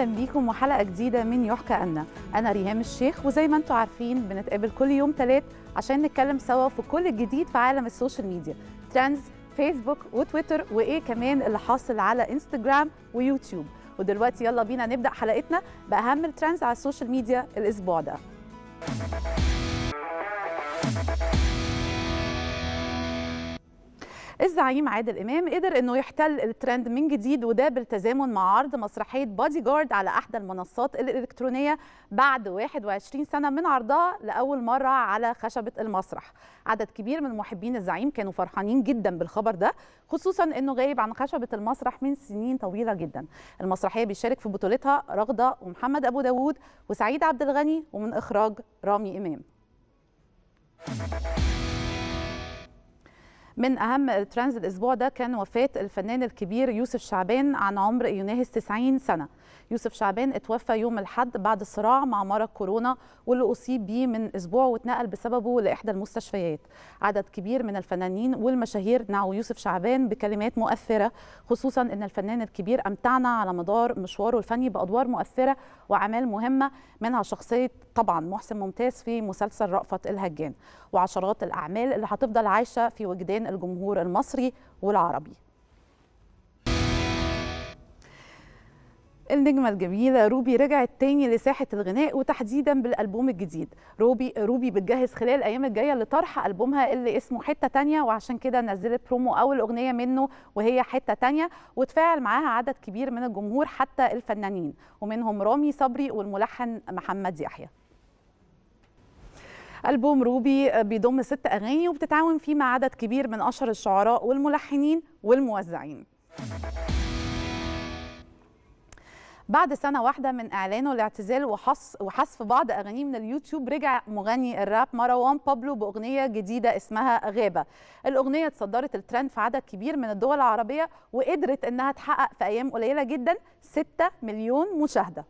اهلا بيكم وحلقه جديده من يحكى أنا انا ريهام الشيخ وزي ما انتم عارفين بنتقابل كل يوم ثلاث عشان نتكلم سوا في كل الجديد في عالم السوشيال ميديا ترندز فيسبوك وتويتر وايه كمان اللي حاصل على انستجرام ويوتيوب ودلوقتي يلا بينا نبدا حلقتنا باهم الترندز على السوشيال ميديا الاسبوع ده الزعيم عادل امام قدر انه يحتل الترند من جديد وده بالتزامن مع عرض مسرحيه بادي جارد على احدى المنصات الالكترونيه بعد 21 سنه من عرضها لاول مره على خشبه المسرح عدد كبير من محبين الزعيم كانوا فرحانين جدا بالخبر ده خصوصا انه غايب عن خشبه المسرح من سنين طويله جدا المسرحيه بيشارك في بطولتها رغده ومحمد ابو داوود وسعيد عبد الغني ومن اخراج رامي امام right back. من اهم ترندز الاسبوع ده كان وفاه الفنان الكبير يوسف شعبان عن عمر يناهز 90 سنه يوسف شعبان اتوفى يوم الاحد بعد صراع مع مرض كورونا واللي اصيب بيه من اسبوع واتنقل بسببه لاحدى المستشفيات عدد كبير من الفنانين والمشاهير نعوا يوسف شعبان بكلمات مؤثره خصوصا ان الفنان الكبير امتعنا على مدار مشواره الفني بادوار مؤثره واعمال مهمه منها شخصيه طبعا محسن ممتاز في مسلسل رأفت الهجان وعشرات الاعمال اللي هتفضل عايشه في وجدان الجمهور المصري والعربي النجمة الجميلة روبي رجعت تاني لساحة الغناء وتحديدا بالألبوم الجديد روبي روبي بتجهز خلال الأيام الجاية لطرح ألبومها اللي اسمه حتة تانية وعشان كده نزلت برومو أول أغنية منه وهي حتة تانية وتفاعل معاها عدد كبير من الجمهور حتى الفنانين ومنهم رامي صبري والملحن محمد يحيى ألبوم روبي بيضم ست أغاني وبتتعاون فيه مع عدد كبير من أشهر الشعراء والملحنين والموزعين بعد سنة واحدة من إعلانه الاعتزال وحذف بعض أغانيه من اليوتيوب رجع مغني الراب مروان بابلو بأغنية جديدة اسمها غابة الأغنية اتصدرت الترند في عدد كبير من الدول العربية وقدرت أنها تحقق في أيام قليلة جدا 6 مليون مشاهدة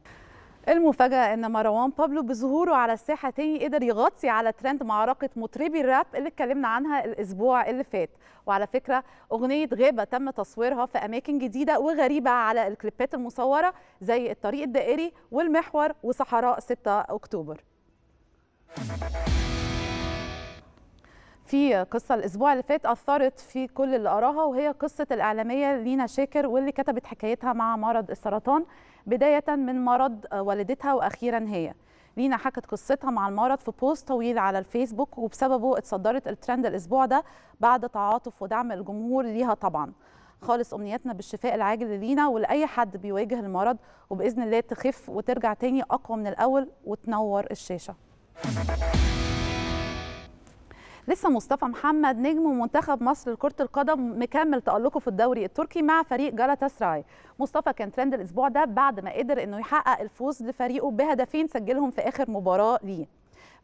المفاجأة أن مروان بابلو بظهوره على الساحة تاني قدر يغطي على ترند معركة مطربي الراب اللي اتكلمنا عنها الأسبوع اللي فات وعلى فكرة أغنية غابة تم تصويرها في أماكن جديدة وغريبة على الكليبات المصورة زي الطريق الدائري والمحور وصحراء 6 أكتوبر في قصه الاسبوع اللي فات اثرت في كل اللي قراها وهي قصه الاعلاميه لينا شاكر واللي كتبت حكايتها مع مرض السرطان بدايه من مرض والدتها واخيرا هي لينا حكت قصتها مع المرض في بوست طويل على الفيسبوك وبسببه اتصدرت الترند الاسبوع ده بعد تعاطف ودعم الجمهور ليها طبعا خالص امنياتنا بالشفاء العاجل لينا ولاي حد بيواجه المرض وباذن الله تخف وترجع تاني اقوى من الاول وتنور الشاشه لسه مصطفى محمد نجم منتخب مصر لكرة القدم مكمل تألقه في الدوري التركي مع فريق جالاتا سراي مصطفى كان ترند الأسبوع ده بعد ما قدر أنه يحقق الفوز لفريقه بهدفين سجلهم في آخر مباراة ليه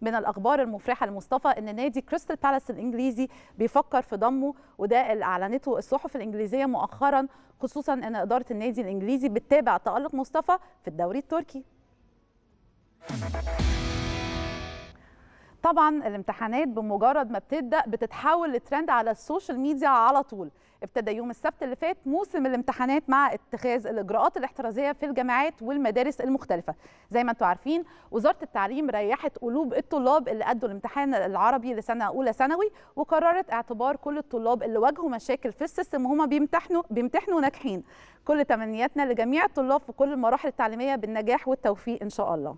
من الاخبار المفرحه لمصطفى ان نادي كريستال بالاس الانجليزي بيفكر في ضمه وده اللي اعلنته الصحف الانجليزيه مؤخرا خصوصا ان اداره النادي الانجليزي بتتابع تالق مصطفى في الدوري التركي طبعا الامتحانات بمجرد ما بتبدا بتتحول لترند على السوشيال ميديا على طول ابتدى يوم السبت اللي فات موسم الامتحانات مع اتخاذ الاجراءات الاحترازيه في الجامعات والمدارس المختلفه زي ما انتم عارفين وزاره التعليم ريحت قلوب الطلاب اللي ادوا الامتحان العربي لسنه اولى ثانوي وقررت اعتبار كل الطلاب اللي واجهوا مشاكل في السيستم وهم بيمتحنوا بيمتحنوا ناجحين كل تمنياتنا لجميع الطلاب في كل المراحل التعليميه بالنجاح والتوفيق ان شاء الله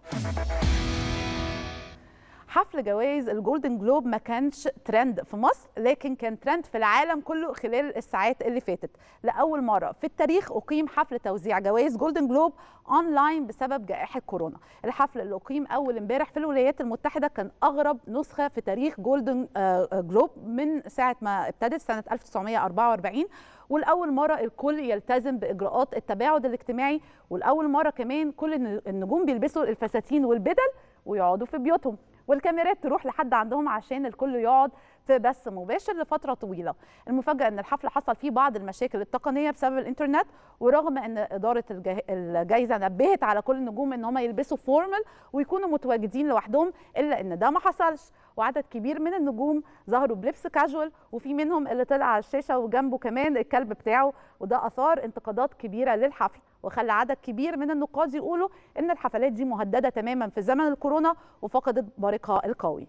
حفل جوائز الجولدن جلوب ما كانش ترند في مصر لكن كان ترند في العالم كله خلال الساعات اللي فاتت لاول مره في التاريخ اقيم حفل توزيع جوائز جولدن جلوب اونلاين بسبب جائحه كورونا الحفل اللي اقيم اول امبارح في الولايات المتحده كان اغرب نسخه في تاريخ جولدن جلوب آه، آه، من ساعه ما ابتدت سنه 1944 ولاول مره الكل يلتزم باجراءات التباعد الاجتماعي ولاول مره كمان كل النجوم بيلبسوا الفساتين والبدل ويقعدوا في بيوتهم والكاميرات تروح لحد عندهم عشان الكل يقعد في بث مباشر لفتره طويله المفاجاه ان الحفل حصل فيه بعض المشاكل التقنيه بسبب الانترنت ورغم ان اداره الجائزه نبهت على كل النجوم ان هم يلبسوا فورمال ويكونوا متواجدين لوحدهم الا ان ده ما حصلش وعدد كبير من النجوم ظهروا بلبس كاجوال وفي منهم اللي طلع على الشاشه وجنبه كمان الكلب بتاعه وده اثار انتقادات كبيره للحفل وخلى عدد كبير من النقاد يقولوا ان الحفلات دي مهدده تماما في زمن الكورونا وفقدت بارقها القوي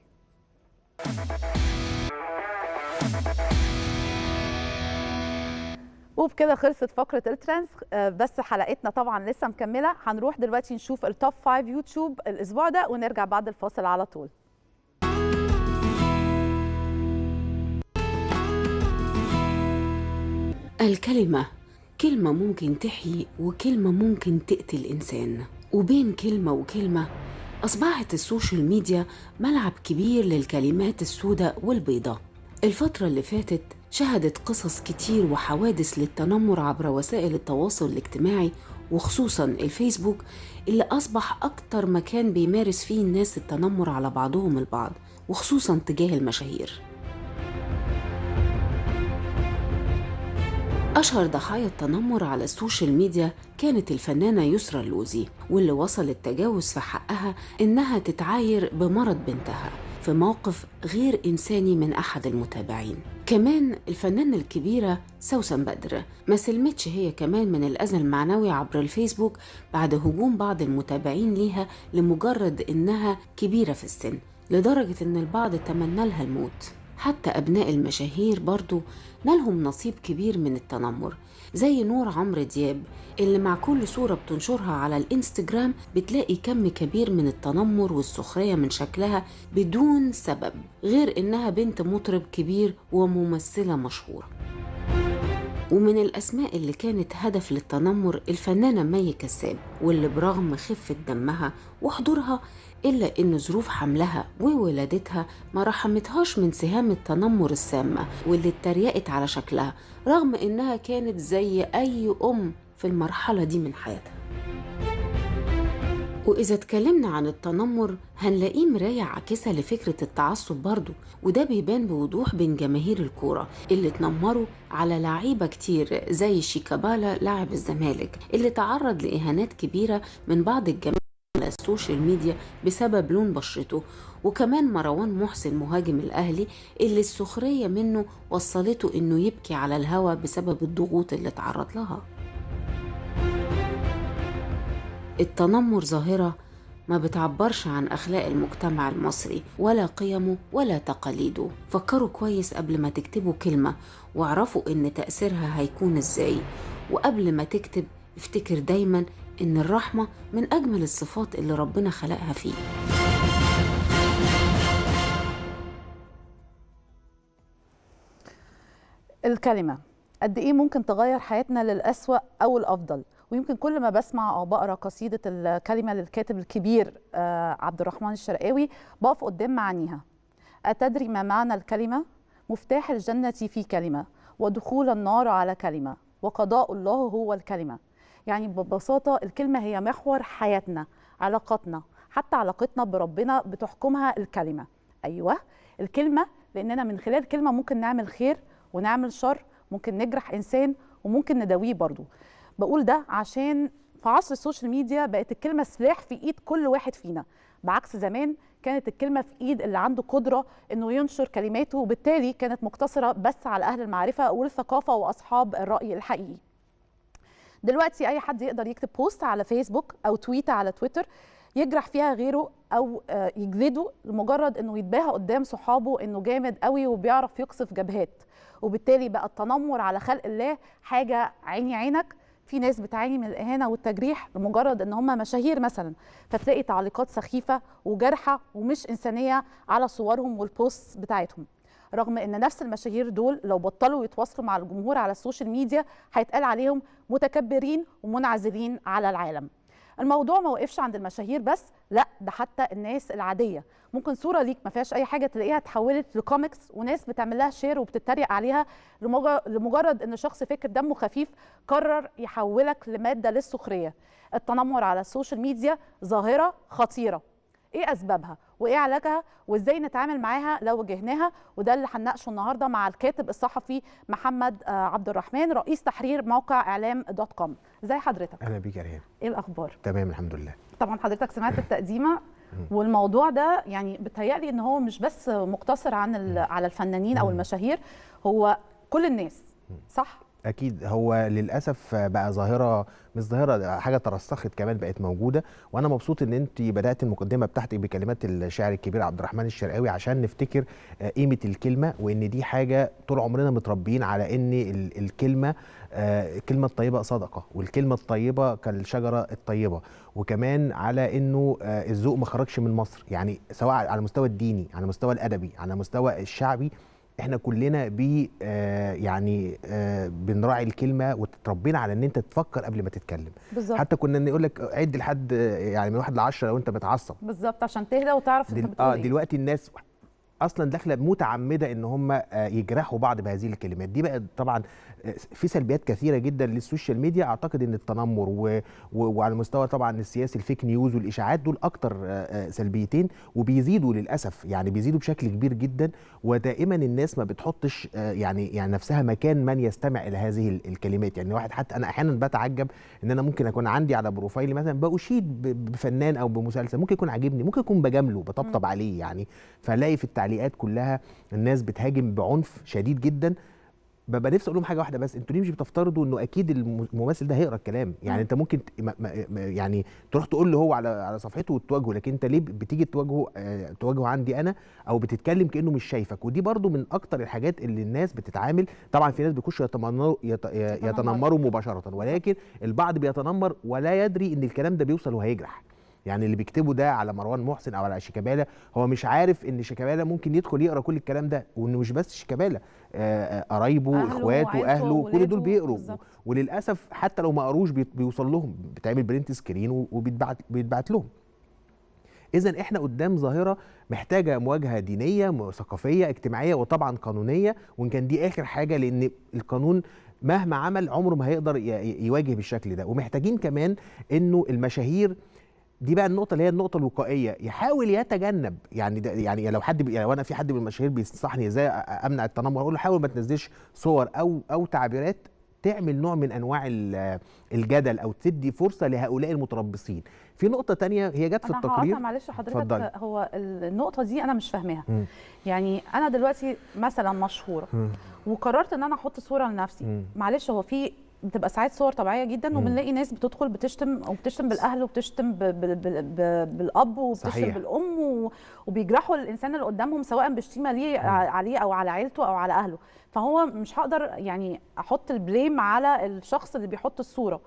وبكده خلصت فقره الترانس آه، بس حلقتنا طبعا لسه مكمله هنروح دلوقتي نشوف التوب 5 يوتيوب الاسبوع ده ونرجع بعد الفاصل على طول الكلمه كلمة ممكن تحيي وكلمة ممكن تقتل إنسان وبين كلمة وكلمة أصبحت السوشيال ميديا ملعب كبير للكلمات السوداء والبيضاء الفترة اللي فاتت شهدت قصص كتير وحوادث للتنمر عبر وسائل التواصل الاجتماعي وخصوصا الفيسبوك اللي أصبح أكتر مكان بيمارس فيه الناس التنمر على بعضهم البعض وخصوصا تجاه المشاهير أشهر ضحايا التنمر على السوشيال ميديا كانت الفنانة يسرا اللوزي واللي وصل التجاوز في حقها إنها تتعاير بمرض بنتها في موقف غير إنساني من أحد المتابعين كمان الفنانة الكبيرة سوسن بدر ما سلمتش هي كمان من الأذى المعنوي عبر الفيسبوك بعد هجوم بعض المتابعين ليها لمجرد إنها كبيرة في السن لدرجة إن البعض تمنى لها الموت حتى أبناء المشاهير برضو نالهم نصيب كبير من التنمر زي نور عمرو دياب اللي مع كل صورة بتنشرها على الانستجرام بتلاقي كم كبير من التنمر والسخرية من شكلها بدون سبب غير إنها بنت مطرب كبير وممثلة مشهورة ومن الأسماء اللي كانت هدف للتنمر الفنانة مي كساب واللي برغم خفة دمها وحضورها إلا إن ظروف حملها وولادتها ما رحمتهاش من سهام التنمر السامة واللي اتريقت على شكلها رغم إنها كانت زي أي أم في المرحلة دي من حياتها وإذا اتكلمنا عن التنمر هنلاقيه مراية عاكسة لفكرة التعصب برضه وده بيبان بوضوح بين جماهير الكورة اللي اتنمروا على لعيبة كتير زي شيكابالا لاعب الزمالك اللي تعرض لإهانات كبيرة من بعض الجماهير على السوشيال ميديا بسبب لون بشرته وكمان مروان محسن مهاجم الأهلي اللي السخرية منه وصلته إنه يبكي على الهوا بسبب الضغوط اللي اتعرض لها التنمر ظاهرة ما بتعبرش عن أخلاق المجتمع المصري ولا قيمه ولا تقاليده فكروا كويس قبل ما تكتبوا كلمة واعرفوا إن تأثيرها هيكون إزاي وقبل ما تكتب افتكر دايما إن الرحمة من أجمل الصفات اللي ربنا خلقها فيه الكلمة قد إيه ممكن تغير حياتنا للأسوأ أو الأفضل ويمكن كل ما بسمع أو بقرأ قصيدة الكلمة للكاتب الكبير آه، عبد الرحمن الشرقاوي بقف قدام معانيها أتدري ما معنى الكلمة؟ مفتاح الجنة في كلمة ودخول النار على كلمة وقضاء الله هو الكلمة يعني ببساطه الكلمه هي محور حياتنا علاقتنا حتى علاقتنا بربنا بتحكمها الكلمه ايوه الكلمه لاننا من خلال كلمه ممكن نعمل خير ونعمل شر ممكن نجرح انسان وممكن نداويه برضو بقول ده عشان في عصر السوشيال ميديا بقت الكلمه سلاح في ايد كل واحد فينا بعكس زمان كانت الكلمه في ايد اللي عنده قدره انه ينشر كلماته وبالتالي كانت مقتصره بس على اهل المعرفه والثقافه واصحاب الراي الحقيقي دلوقتي اي حد يقدر يكتب بوست على فيسبوك او تويته على تويتر يجرح فيها غيره او آه، يجلده لمجرد انه يتباهى قدام صحابه انه جامد قوي وبيعرف يقصف جبهات وبالتالي بقى التنمر على خلق الله حاجه عيني عينك في ناس بتعاني من الاهانه والتجريح لمجرد ان هم مشاهير مثلا فتلاقي تعليقات سخيفه وجارحه ومش انسانيه على صورهم والبوست بتاعتهم رغم ان نفس المشاهير دول لو بطلوا يتواصلوا مع الجمهور على السوشيال ميديا هيتقال عليهم متكبرين ومنعزلين على العالم الموضوع ما وقفش عند المشاهير بس لا ده حتى الناس العاديه ممكن صوره ليك ما فيهاش اي حاجه تلاقيها اتحولت لكوميكس وناس بتعمل لها شير وبتتريق عليها لمجرد ان شخص فكر دمه خفيف قرر يحولك لماده للسخريه التنمر على السوشيال ميديا ظاهره خطيره ايه اسبابها وايه علاجها وازاي نتعامل معاها لو واجهناها وده اللي هنناقشه النهارده مع الكاتب الصحفي محمد آه، عبد الرحمن رئيس تحرير موقع اعلام دوت كوم ازي حضرتك اهلا بيك يا ريان ايه الاخبار تمام الحمد لله طبعا حضرتك سمعت التقديمه والموضوع ده يعني بتهيألي ان هو مش بس مقتصر عن على الفنانين او المشاهير هو كل الناس صح اكيد هو للاسف بقى ظاهره مش ظاهره حاجه ترسخت كمان بقت موجوده وانا مبسوط ان انت بدات المقدمه بتاعتك بكلمات الشاعر الكبير عبد الرحمن الشرقاوي عشان نفتكر آه، قيمه الكلمه وان دي حاجه طول عمرنا متربيين على ان الكلمه آه، الكلمه الطيبه صدقه والكلمه الطيبه كالشجره الطيبه وكمان على انه آه، الذوق ما خرجش من مصر يعني سواء على المستوى الديني على المستوى الادبي على المستوى الشعبي احنا كلنا ب آه يعني آه بنراعي الكلمه وتتربينا على ان انت تفكر قبل ما تتكلم بالزبط. حتى كنا نقول لك عد لحد يعني من واحد ل 10 لو انت متعصب بالظبط عشان تهدى وتعرف دل... انت بتقول اه ايه. دلوقتي الناس اصلا داخله متعمده ان هم آه، يجرحوا بعض بهذه الكلمات دي بقى طبعا آه، في سلبيات كثيره جدا للسوشيال ميديا اعتقد ان التنمر و... و... وعلى المستوى طبعا السياسي الفيك نيوز والاشاعات دول اكتر آه، سلبيتين وبيزيدوا للاسف يعني بيزيدوا بشكل كبير جدا ودائما الناس ما بتحطش يعني يعني نفسها مكان من يستمع الى هذه الكلمات يعني واحد حتى انا احيانا بتعجب ان انا ممكن اكون عندي على بروفايلي مثلا باشيد بفنان او بمسلسل ممكن يكون عاجبني ممكن يكون بجامله بطبطب عليه يعني فلاقي في التعليق التعليقات كلها الناس بتهاجم بعنف شديد جدا ببقى نفسي اقول لهم حاجه واحده بس انتوا ليه مش بتفترضوا انه اكيد الممثل ده هيقرا الكلام يعني نعم. انت ممكن يعني تروح تقول له هو على على صفحته وتواجهه لكن انت ليه بتيجي تواجهه آه تواجهه عندي انا او بتتكلم كانه مش شايفك ودي برضو من اكتر الحاجات اللي الناس بتتعامل طبعا في ناس بيخشوا آه، يتنمروا يت... يتنمروا مباشره ولكن البعض بيتنمر ولا يدري ان الكلام ده بيوصل وهيجرح يعني اللي بيكتبه ده على مروان محسن او على شيكابالا هو مش عارف ان شيكابالا ممكن يدخل يقرا كل الكلام ده وانه مش بس شيكابالا آه، آه، قرايبه اخواته اهله كل دول بيقروا وللاسف حتى لو ما قروش بيوصل لهم بتعمل برنت سكرين وبيتبعت بيتبعت لهم اذا احنا قدام ظاهره محتاجه مواجهه دينيه ثقافيه اجتماعيه وطبعا قانونيه وان كان دي اخر حاجه لان القانون مهما عمل عمره ما هيقدر يواجه بالشكل ده ومحتاجين كمان انه المشاهير دي بقى النقطه اللي هي النقطه الوقائيه يحاول يتجنب يعني ده يعني لو حد يعني وانا في حد من المشاهير بينصحني ازاي امنع التنمر اقول له حاول ما تنزلش صور او او تعبيرات تعمل نوع من انواع الجدل او تدي فرصه لهؤلاء المتربصين في نقطه تانية هي جت في التقرير انا معلش حضرتك فضل. هو النقطه دي انا مش فاهماها يعني انا دلوقتي مثلا مشهوره م. وقررت ان انا احط صوره لنفسي معلش هو في بتبقى ساعات صور طبيعيه جدا وبنلاقي ناس بتدخل بتشتم وبتشتم بالاهل وبتشتم بـ بـ بـ بالاب وبتشتم صحيح. بالام وبيجرحوا الانسان اللي قدامهم سواء بشتيمه ليه عليه او على عيلته او على اهله فهو مش هقدر يعني احط البليم على الشخص اللي بيحط الصوره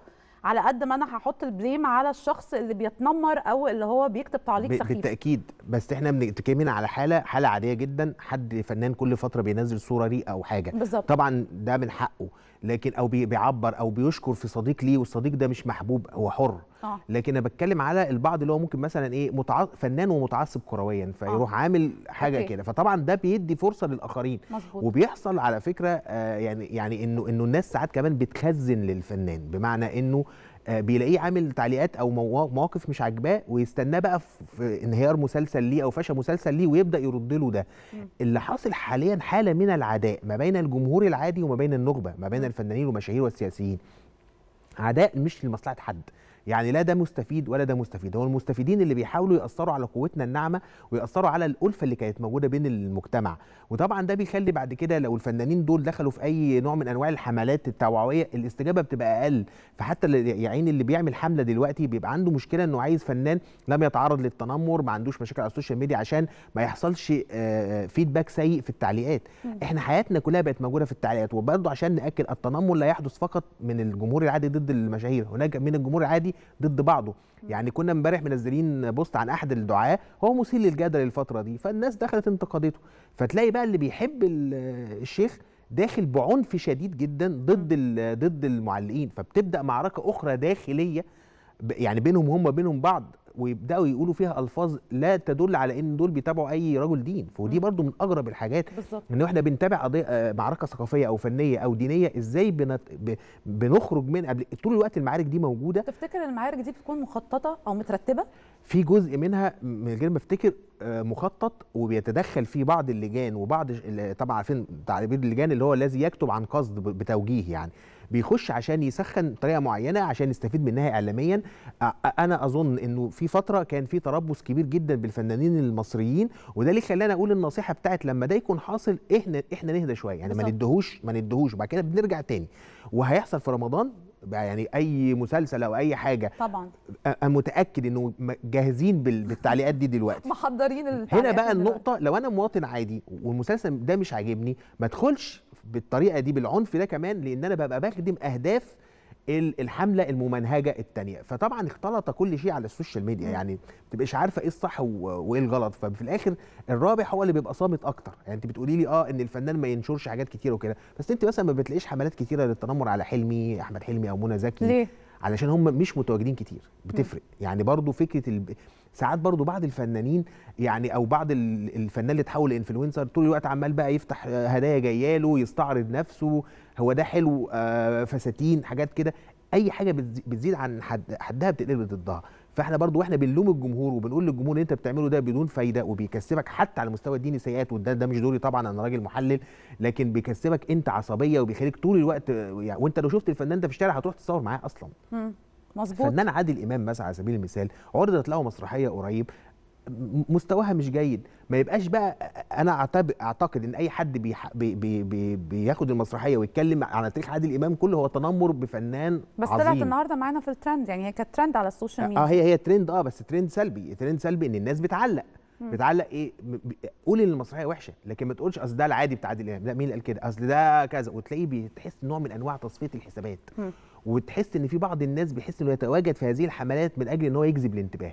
على قد ما انا هحط البليم على الشخص اللي بيتنمر او اللي هو بيكتب تعليق سخيف بالتاكيد بس احنا بنتكلمين على حاله حاله عاديه جدا حد فنان كل فتره بينزل صوره ليه او حاجه بالزبط. طبعا ده من حقه لكن او بيعبر او بيشكر في صديق ليه والصديق ده مش محبوب هو حر آه. لكن انا بتكلم على البعض اللي هو ممكن مثلا ايه متع... فنان ومتعصب كرويا فيروح آه. عامل حاجه كده فطبعا ده بيدي فرصه للاخرين مزبوط. وبيحصل على فكره آه يعني يعني انه انه الناس ساعات كمان بتخزن للفنان بمعنى انه آه، بيلاقيه عامل تعليقات او مواقف مش عاجباه ويستناه بقى في انهيار مسلسل ليه او فشل مسلسل ليه ويبدا يرد له ده اللي حاصل حاليا حاله من العداء ما بين الجمهور العادي وما بين النخبه ما بين الفنانين والمشاهير والسياسيين عداء مش لمصلحه حد يعني لا ده مستفيد ولا ده مستفيد هو المستفيدين اللي بيحاولوا ياثروا على قوتنا الناعمه وياثروا على الالفه اللي كانت موجوده بين المجتمع وطبعا ده بيخلي بعد كده لو الفنانين دول دخلوا في اي نوع من انواع الحملات التوعويه الاستجابه بتبقى اقل فحتى يا عيني اللي بيعمل حمله دلوقتي بيبقى عنده مشكله انه عايز فنان لم يتعرض للتنمر ما عندوش مشاكل على السوشيال ميديا عشان ما يحصلش فيدباك آه، آه، سيء في التعليقات احنا حياتنا كلها بقت موجوده في التعليقات وبرضه عشان ناكد التنمر لا يحدث فقط من الجمهور العادي ضد المشاهير هناك من الجمهور العادي النادي ضد بعضه يعني كنا امبارح منزلين بوست عن احد الدعاه هو مثير للجدل الفتره دي فالناس دخلت انتقدته فتلاقي بقى اللي بيحب الشيخ داخل بعنف شديد جدا ضد ضد المعلقين فبتبدا معركه اخرى داخليه يعني بينهم هم بينهم بعض ويبداوا يقولوا فيها الفاظ لا تدل على ان دول بيتابعوا اي رجل دين فدي برضو من اغرب الحاجات بالظبط ان احنا بنتابع قضيه آه، معركه ثقافيه او فنيه او دينيه ازاي بنت... ب... بنخرج من قبل طول الوقت المعارك دي موجوده تفتكر المعارك دي بتكون مخططه او مترتبه في جزء منها من غير ما افتكر آه، مخطط وبيتدخل فيه بعض اللجان وبعض طبعا عارفين تعبير اللجان اللي هو الذي يكتب عن قصد بتوجيه يعني بيخش عشان يسخن بطريقه معينه عشان يستفيد منها اعلاميا انا اظن انه في فتره كان في تربص كبير جدا بالفنانين المصريين وده اللي خلاني اقول النصيحه بتاعت لما ده يكون حاصل احنا احنا نهدى شويه يعني ما ندهوش ما ندهوش وبعد كده بنرجع تاني وهيحصل في رمضان يعني اي مسلسل او اي حاجه طبعا انا متاكد انه جاهزين بالتعليقات دي دلوقتي محضرين هنا بقى النقطه لو انا مواطن عادي والمسلسل ده مش عاجبني ما ادخلش بالطريقه دي بالعنف ده كمان لان انا ببقى بخدم اهداف الحمله الممنهجه الثانيه فطبعا اختلط كل شيء على السوشيال ميديا يعني ما تبقاش عارفه ايه الصح وايه الغلط ففي الاخر الرابح هو اللي بيبقى صامت اكتر يعني انت بتقولي لي اه ان الفنان ما ينشرش حاجات كتيره وكده بس انت مثلا ما بتلاقيش حملات كتيره للتنمر على حلمي احمد حلمي او منى زكي ليه علشان هم مش متواجدين كتير بتفرق يعني برضو فكره ال... ساعات برضو بعض الفنانين يعني او بعض الفنان اللي تحول لانفلونسر طول الوقت عمال بقى يفتح هدايا جايه له يستعرض نفسه هو ده حلو آه فساتين حاجات كده اي حاجه بتزيد عن حد حدها بتقلب ضدها فاحنا برضو واحنا بنلوم الجمهور وبنقول للجمهور اللي انت بتعمله ده بدون فايده وبيكسبك حتى على المستوى الديني سيئات وده ده مش دوري طبعا انا راجل محلل لكن بيكسبك انت عصبيه وبيخليك طول الوقت وانت لو شفت الفنان ده في الشارع هتروح تتصور معاه اصلا مظبوط فنان عادل امام مثلا على سبيل المثال عرضت له مسرحيه قريب مستواها مش جيد ما يبقاش بقى انا اعتقد ان اي حد بي بي بي بياخد المسرحيه ويتكلم على تاريخ عادل امام كله هو تنمر بفنان بس عظيم بس طلعت النهارده معانا في الترند يعني هي كانت ترند على السوشيال آه، ميديا اه هي هي ترند اه بس ترند سلبي ترند سلبي ان الناس بتعلق بتعلق ايه قول ان المسرحيه وحشه لكن ما تقولش اصل ده العادي بتاع عادل امام لا مين اللي قال كده اصل ده كذا وتلاقيه بتحس نوع من انواع تصفيه الحسابات مم. وتحس ان في بعض الناس بيحس انه يتواجد في هذه الحملات من اجل ان هو يجذب الانتباه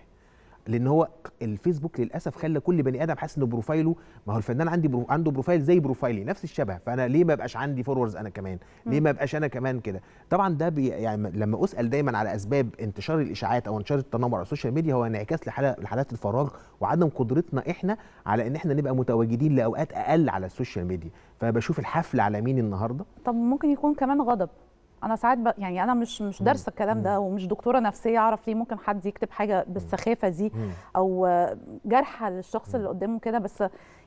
لان هو الفيسبوك للاسف خلى كل بني ادم حاسس ان بروفايله ما هو الفنان عندي برو... عنده بروفايل زي بروفايلي نفس الشبه فانا ليه ما بقاش عندي فولورز انا كمان ليه ما بقاش انا كمان كده طبعا ده بي... يعني لما اسال دايما على اسباب انتشار الاشاعات او انتشار التنمر على السوشيال ميديا هو انعكاس لحاله لحالات الفراغ وعدم قدرتنا احنا على ان احنا نبقى متواجدين لاوقات اقل على السوشيال ميديا فبشوف الحفله على مين النهارده طب ممكن يكون كمان غضب انا ساعات ب... يعني انا مش مش دارسه الكلام ده ومش دكتوره نفسيه اعرف ليه ممكن حد يكتب حاجه بالسخافه دي او جرحه للشخص اللي قدامه كده بس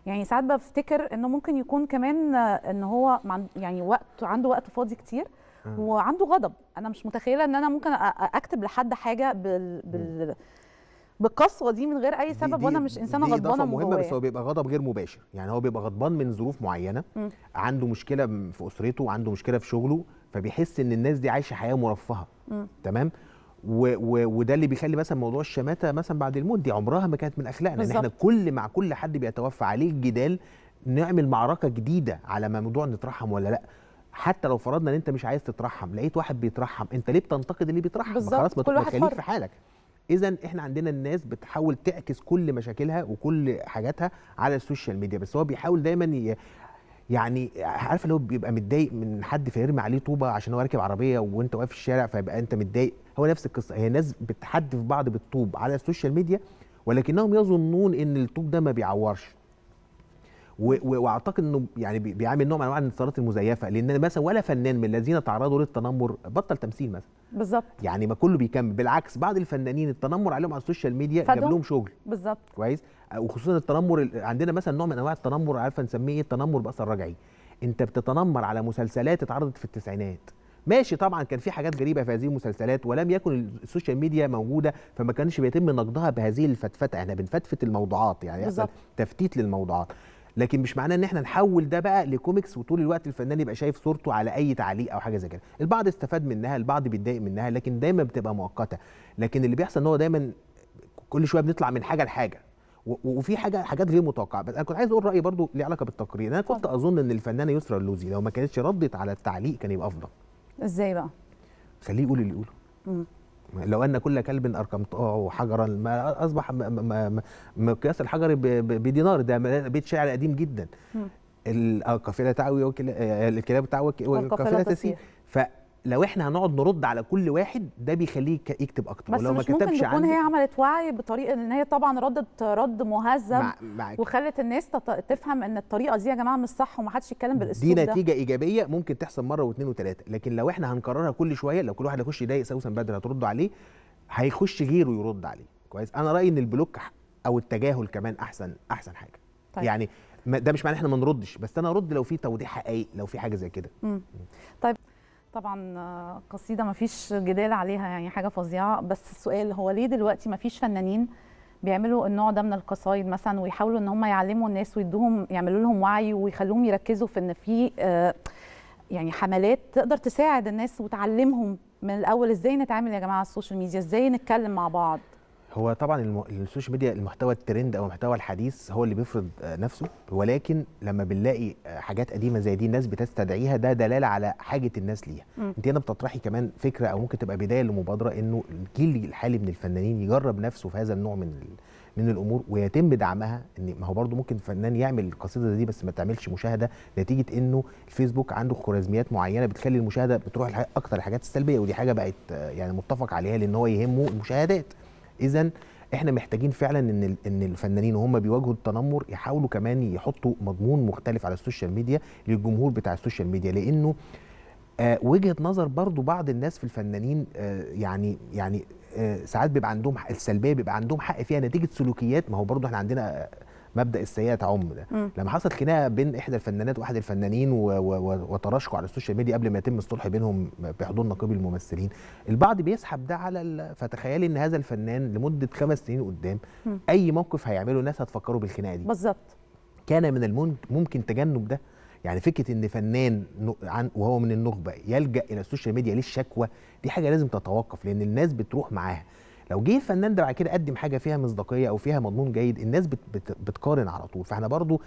يعني ساعات بفتكر انه ممكن يكون كمان ان هو يعني وقت عنده وقت فاضي كتير وعنده غضب انا مش متخيله ان انا ممكن اكتب لحد حاجه بال, بال... بالقسوه دي من غير اي سبب دي وانا مش انسانه غضبانه من مهمه بس هو بيبقى غضب غير مباشر يعني هو بيبقى غضبان من ظروف معينه م. عنده مشكله في اسرته عنده مشكله في شغله فبيحس ان الناس دي عايشه حياه مرفهه تمام و و وده اللي بيخلي مثلا موضوع الشماته مثلا بعد الموت دي عمرها ما كانت من اخلاقنا ان احنا كل مع كل حد بيتوفى عليه الجدال نعمل معركه جديده على موضوع نترحم ولا لا حتى لو فرضنا ان انت مش عايز تترحم لقيت واحد بيترحم انت ليه بتنتقد اللي بيترحم بالزبط. خلاص ما تخليك في حالك اذا احنا عندنا الناس بتحاول تعكس كل مشاكلها وكل حاجاتها على السوشيال ميديا بس هو بيحاول دايما يعني عارف اللي هو بيبقى متضايق من حد فيرمي عليه طوبه عشان هو راكب عربيه وانت واقف في الشارع فيبقى انت متضايق هو نفس القصه هي ناس بتحدف بعض بالطوب على السوشيال ميديا ولكنهم يظنون ان الطوب ده ما بيعورش واعتقد انه يعني بيعمل نوع من انواع الانتصارات المزيفه لان مثلا ولا فنان من الذين تعرضوا للتنمر بطل تمثيل مثلا بالظبط يعني ما كله بيكمل بالعكس بعض الفنانين التنمر عليهم على السوشيال ميديا جاب لهم شغل بالظبط كويس وخصوصا التنمر عندنا مثلا نوع من انواع التنمر عارفه نسميه ايه التنمر باثر رجعي انت بتتنمر على مسلسلات اتعرضت في التسعينات ماشي طبعا كان في حاجات غريبه في هذه المسلسلات ولم يكن السوشيال ميديا موجوده فما كانش بيتم نقدها بهذه الفتفتة احنا بنفتفت الموضوعات يعني بالزبط. تفتيت للموضوعات لكن مش معناه ان احنا نحول ده بقى لكوميكس وطول الوقت الفنان يبقى شايف صورته على اي تعليق او حاجه زي كده البعض استفاد منها البعض بيتضايق منها لكن دايما بتبقى مؤقته لكن اللي بيحصل ان هو دايما كل شويه بنطلع من حاجه لحاجه وفي حاجه حاجات غير متوقعه بس انا كنت عايز اقول رايي برضو ليه علاقه بالتقرير انا كنت اظن ان الفنانه يسرا اللوزي لو ما كانتش ردت على التعليق كان يبقى افضل ازاي بقى خليه يقول اللي يقوله لو ان كل كلب اركمته حجرا ما اصبح مقياس الحجر بدينار ده بيت شعر قديم جدا القافله آه، تعوي آه، الكلاب تعوي والقافله تسير لو احنا هنقعد نرد على كل واحد ده بيخليه يكتب اكتر بس ولو مش ما كتبش ممكن تكون هي عملت وعي بطريقه ان هي طبعا ردت رد مهذب وخلت الناس تفهم ان الطريقه دي يا جماعه مش صح ومحدش يتكلم بالاسلوب ده دي نتيجه ده. ايجابيه ممكن تحصل مره واثنين وثلاثه لكن لو احنا هنكررها كل شويه لو كل واحد يخش يضايق سوسن بدر هترد عليه هيخش غيره يرد عليه كويس انا رايي ان البلوك او التجاهل كمان احسن احسن حاجه طيب. يعني ده مش معناه احنا ما نردش بس انا ارد لو في توضيح حقيقي لو في حاجه زي كده طيب طبعا آه، قصيده ما فيش جدال عليها يعني حاجه فظيعه بس السؤال هو ليه دلوقتي ما فيش فنانين بيعملوا النوع ده من القصايد مثلا ويحاولوا ان هم يعلموا الناس ويدوهم يعملوا لهم وعي ويخلوهم يركزوا في ان في آه، يعني حملات تقدر تساعد الناس وتعلمهم من الاول ازاي نتعامل يا جماعه على السوشيال ميديا ازاي نتكلم مع بعض هو طبعا السوشيال ميديا المحتوى الترند او المحتوى الحديث هو اللي بيفرض آه، نفسه ولكن لما بنلاقي آه، حاجات قديمه زي دي الناس بتستدعيها ده دلاله على حاجه الناس ليها انت هنا بتطرحي كمان فكره او ممكن تبقى بدايه لمبادره انه الجيل الحالي من الفنانين يجرب نفسه في هذا النوع من من الامور ويتم دعمها ان ما هو برضو ممكن فنان يعمل القصيده دي بس ما تعملش مشاهده نتيجه انه الفيسبوك عنده خوارزميات معينه بتخلي المشاهده بتروح اكتر الحاجات السلبيه ودي حاجه بقت آه، يعني متفق عليها لان هو يهمه المشاهدات اذا احنا محتاجين فعلا ان ان الفنانين وهم بيواجهوا التنمر يحاولوا كمان يحطوا مضمون مختلف على السوشيال ميديا للجمهور بتاع السوشيال ميديا لانه آه وجهه نظر برضو بعض الناس في الفنانين آه يعني يعني آه ساعات بيبقى عندهم السلبيه بيبقى عندهم حق فيها نتيجه سلوكيات ما هو برضو احنا عندنا آه، مبدا السيئه تعم ده لما حصلت خناقه بين احدى الفنانات واحد الفنانين وتراشقوا على السوشيال ميديا قبل ما يتم الصلح بينهم بحضور نقيب الممثلين البعض بيسحب ده على فتخيلي ان هذا الفنان لمده خمس سنين قدام م. اي موقف هيعمله الناس هتفكره بالخناقه دي بالظبط كان من الممكن تجنب ده يعني فكره ان فنان وهو من النخبه يلجا الى السوشيال ميديا للشكوى دي حاجه لازم تتوقف لان الناس بتروح معاها لو جه الفنان ده بعد كده قدم حاجه فيها مصداقيه او فيها مضمون جيد الناس بت بت بتقارن على طول فاحنا برضو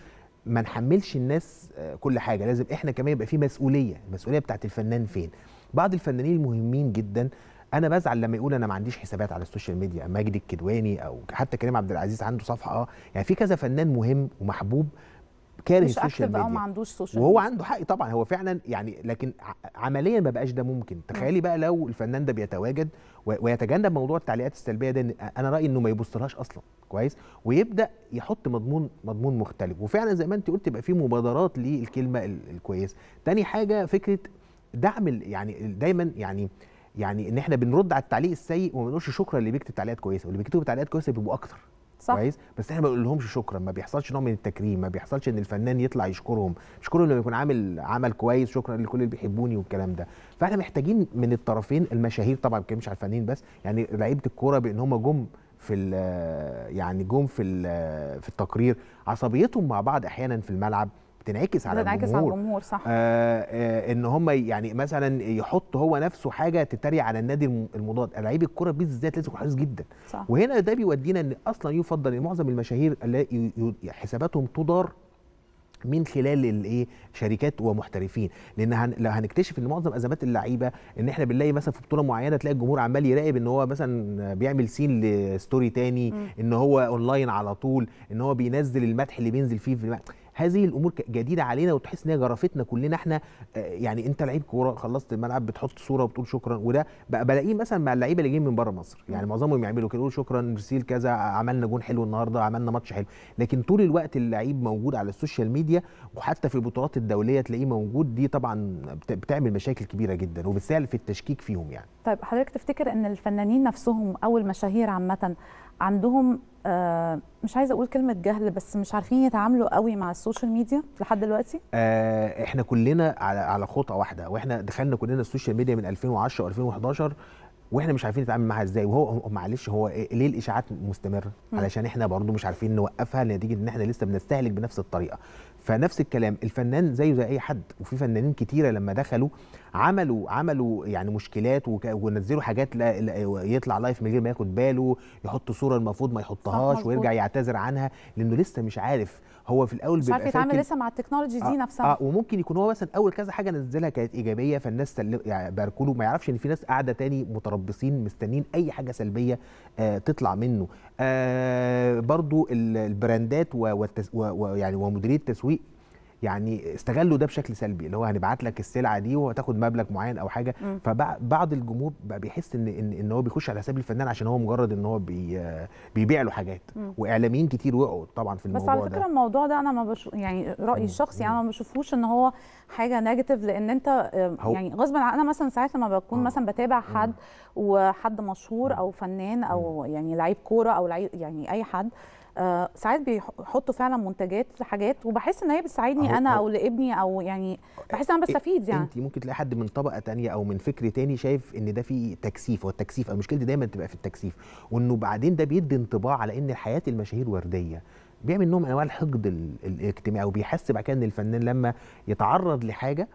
ما نحملش الناس آه، كل حاجه لازم احنا كمان يبقى في مسؤوليه المسؤوليه بتاعت الفنان فين بعض الفنانين المهمين جدا انا بزعل لما يقول انا ما عنديش حسابات على السوشيال ميديا مجدي الكدواني او حتى كريم عبد العزيز عنده صفحه اه يعني في كذا فنان مهم ومحبوب كاره السوشيال ميديا ما عندوش سوشيال وهو ميديا. عنده حق طبعا هو فعلا يعني لكن عمليا ما بقاش ده ممكن تخيلي بقى لو الفنان ده بيتواجد ويتجنب موضوع التعليقات السلبيه ده انا رايي انه ما يبصلهاش اصلا كويس ويبدا يحط مضمون مضمون مختلف وفعلا زي ما انت قلت يبقى في مبادرات للكلمه الكويسه تاني حاجه فكره دعم يعني دايما يعني يعني ان احنا بنرد على التعليق السيء وما بنقولش شكرا اللي بيكتب تعليقات كويسه واللي بيكتبوا تعليقات كويسه بيبقوا اكتر صح كويس بس احنا ما بنقولهمش شكرا ما بيحصلش نوع من التكريم ما بيحصلش ان الفنان يطلع يشكرهم يشكرهم لما يكون عامل عمل كويس شكرا لكل اللي بيحبوني والكلام ده فاحنا محتاجين من الطرفين المشاهير طبعا ما على الفنانين بس يعني لعيبه الكوره بان هم جم في يعني جم في في التقرير عصبيتهم مع بعض احيانا في الملعب بتنعكس على الجمهور على الجمهور صح آه،, آه ان هم يعني مثلا يحط هو نفسه حاجه تتريق على النادي المضاد لعيب الكره بالذات لازم يكون حريص جدا صح. وهنا ده بيودينا ان اصلا يفضل ان معظم المشاهير حساباتهم تدار من خلال الايه شركات ومحترفين لان هن... لو هنكتشف ان معظم ازمات اللعيبه ان احنا بنلاقي مثلا في بطوله معينه تلاقي الجمهور عمال يراقب ان هو مثلا بيعمل سين لستوري تاني م. ان هو اونلاين على طول ان هو بينزل المدح اللي بينزل فيه في المدح. هذه الامور جديده علينا وتحس ان هي جرفتنا كلنا احنا آه، يعني انت لعيب كوره خلصت الملعب بتحط صوره وبتقول شكرا وده بقى بلاقيه مثلا مع اللعيبه اللي جايين من بره مصر يعني معظمهم يعملوا كده يقولوا شكرا مرسيل كذا عملنا جون حلو النهارده عملنا ماتش حلو لكن طول الوقت اللعيب موجود على السوشيال ميديا وحتى في البطولات الدوليه تلاقيه موجود دي طبعا بتعمل مشاكل كبيره جدا وبتسهل في التشكيك فيهم يعني طيب حضرتك تفتكر ان الفنانين نفسهم او المشاهير عامه عندهم آه مش عايزه اقول كلمه جهل بس مش عارفين يتعاملوا قوي مع السوشيال ميديا لحد دلوقتي آه احنا كلنا على على خطه واحده واحنا دخلنا كلنا السوشيال ميديا من 2010 و2011 واحنا مش عارفين نتعامل معاها ازاي وهو معلش هو إيه، ليه الاشاعات مستمره علشان احنا برضو مش عارفين نوقفها نتيجه ان احنا لسه بنستهلك بنفس الطريقه فنفس الكلام الفنان زيه زي اي حد وفي فنانين كتيره لما دخلوا عملوا عملوا يعني مشكلات ونزلوا حاجات لا لا يطلع لايف من غير ما ياخد باله يحط صوره المفروض ما يحطهاش ويرجع يعتذر عنها لانه لسه مش عارف هو في الاول مش عارف يتعامل لسه مع التكنولوجي دي آه نفسها اه وممكن يكون هو مثلا اول كذا حاجه نزلها كانت ايجابيه فالناس سل... يعني باركوا له ما يعرفش ان في ناس قاعده تاني متربصين مستنين اي حاجه سلبيه آه تطلع منه آه برضو البراندات ويعني و... و... يعني ومديريه التسويق يعني استغلوا ده بشكل سلبي اللي هو هنبعت يعني لك السلعه دي وهتاخد مبلغ معين او حاجه م. فبعض الجمهور بقى بيحس ان ان, إن هو بيخش على حساب الفنان عشان هو مجرد ان هو بي بيبيع له حاجات واعلاميين كتير وقعوا طبعا في الموضوع ده بس على فكره ده. الموضوع ده انا ما بش... يعني رايي الشخصي انا ما بشوفوش ان هو حاجه نيجاتيف لان انت يعني غصب عن انا مثلا ساعات لما بكون م. آه. مثلا بتابع حد وحد مشهور او فنان او يعني لعيب كوره او لعيب يعني اي حد آه، ساعات بيحطوا فعلا منتجات حاجات وبحس ان هي بتساعدني انا او لابني او يعني بحس ان انا بستفيد يعني انت ممكن تلاقي حد من طبقه تانية او من فكر تاني شايف ان ده فيه تكسيف والتكسيف المشكله مشكلتي دايما تبقى في التكسيف وانه بعدين ده بيدي انطباع على ان حياه المشاهير ورديه بيعمل نوع من انواع الحقد الاجتماعي وبيحس بعد كده ان الفنان لما يتعرض لحاجه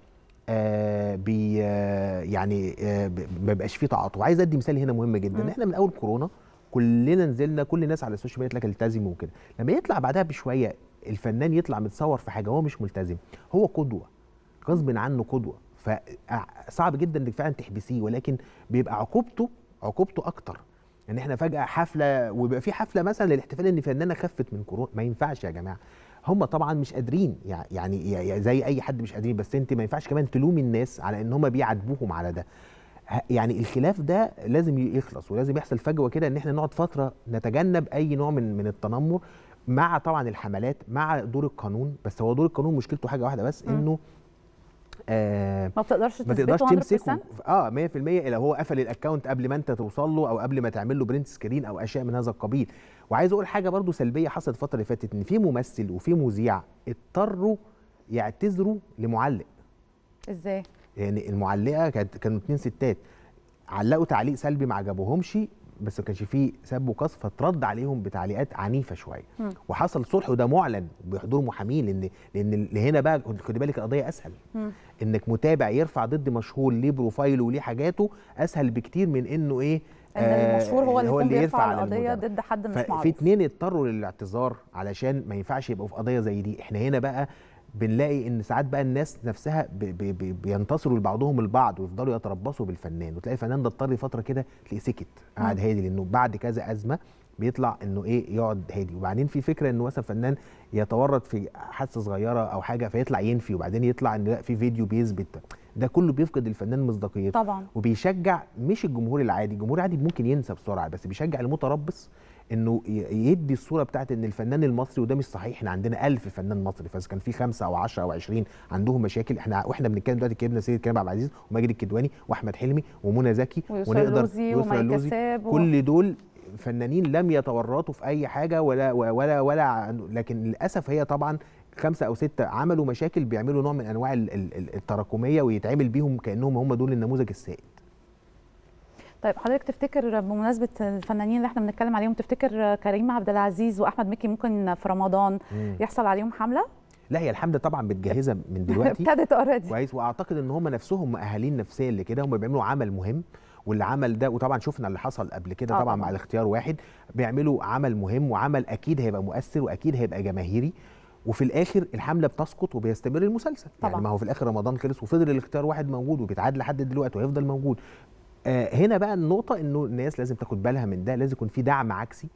آه بي آه يعني آه ما بيبقاش فيه تعاطف وعايز ادي مثال هنا مهم جدا احنا من اول كورونا كلنا نزلنا كل الناس على السوشيال ميديا لك التزموا وكده لما يطلع بعدها بشويه الفنان يطلع متصور في حاجه هو مش ملتزم هو قدوه غصب عنه قدوه فصعب جدا انك فعلا تحبسيه ولكن بيبقى عقوبته عقوبته اكتر ان يعني احنا فجاه حفله ويبقى في حفله مثلا للاحتفال ان فنانه خفت من كورونا ما ينفعش يا جماعه هم طبعا مش قادرين يعني زي اي حد مش قادرين بس انت ما ينفعش كمان تلومي الناس على ان هم بيعاتبوهم على ده يعني الخلاف ده لازم يخلص ولازم يحصل فجوه كده ان احنا نقعد فتره نتجنب اي نوع من من التنمر مع طبعا الحملات مع دور القانون بس هو دور القانون مشكلته حاجه واحده بس انه آه ما بتقدرش ما تقدرش اه 100% الا هو قفل الاكونت قبل ما انت توصل له او قبل ما تعمل له برنت سكرين او اشياء من هذا القبيل وعايز اقول حاجه برضو سلبيه حصلت الفتره اللي فاتت ان في ممثل وفي مذيع اضطروا يعتذروا لمعلق ازاي يعني المعلقه كانت كانوا اتنين ستات علقوا تعليق سلبي ما عجبهمش بس ما كانش فيه سب وقصف فترد عليهم بتعليقات عنيفه شويه وحصل صلح وده معلن بحضور محامين لان لان هنا بقى خد بالك القضيه اسهل م. انك متابع يرفع ضد مشهور ليه بروفايله وليه حاجاته اسهل بكتير من انه ايه ان المشهور آه، هو اللي, هو اللي يرفع القضيه ضد حد مش معروف في اتنين اضطروا للاعتذار علشان ما ينفعش يبقوا في قضيه زي دي احنا هنا بقى بنلاقي ان ساعات بقى الناس نفسها بينتصروا لبعضهم البعض ويفضلوا يتربصوا بالفنان وتلاقي الفنان ده اضطر فتره كده تلاقيه سكت قعد هادي لانه بعد كذا ازمه بيطلع انه ايه يقعد هادي وبعدين في فكره انه مثلا فنان يتورط في حادثه صغيره او حاجه فيطلع ينفي وبعدين يطلع ان لا في فيديو بيثبت ده كله بيفقد الفنان مصداقيته طبعا وبيشجع مش الجمهور العادي الجمهور العادي ممكن ينسى بسرعه بس بيشجع المتربص انه يدي الصوره بتاعت ان الفنان المصري وده مش صحيح احنا عندنا 1000 فنان مصري فاذا كان في خمسه او 10 او 20 عندهم مشاكل احنا واحنا بنتكلم دلوقتي جبنا سيد كريم عبد العزيز وماجد الكدواني واحمد حلمي ومنى زكي ونقدر ويسرا كل دول فنانين لم يتورطوا في اي حاجه ولا ولا ولا لكن للاسف هي طبعا خمسة أو ستة عملوا مشاكل بيعملوا نوع من أنواع التراكمية ويتعمل بيهم كأنهم هم دول النموذج السائد طيب حضرتك تفتكر بمناسبه الفنانين اللي احنا بنتكلم عليهم تفتكر كريم عبد العزيز واحمد مكي ممكن في رمضان مم. يحصل عليهم حمله لا هي الحمله طبعا متجهزه من دلوقتي ابتدت اوريدي كويس واعتقد ان هم نفسهم مؤهلين نفسيا لكده هم بيعملوا عمل مهم واللي عمل ده وطبعا شفنا اللي حصل قبل كده آه، طبعا, طبعا مع الاختيار واحد بيعملوا عمل مهم وعمل اكيد هيبقى مؤثر واكيد هيبقى جماهيري وفي الاخر الحمله بتسقط وبيستمر المسلسل يعني طبعا. يعني ما هو في الاخر رمضان خلص وفضل الاختيار واحد موجود وبيتعاد لحد دلوقتي وهيفضل موجود آه، هنا بقى النقطه انه الناس لازم تاخد بالها من ده لازم يكون في دعم عكسي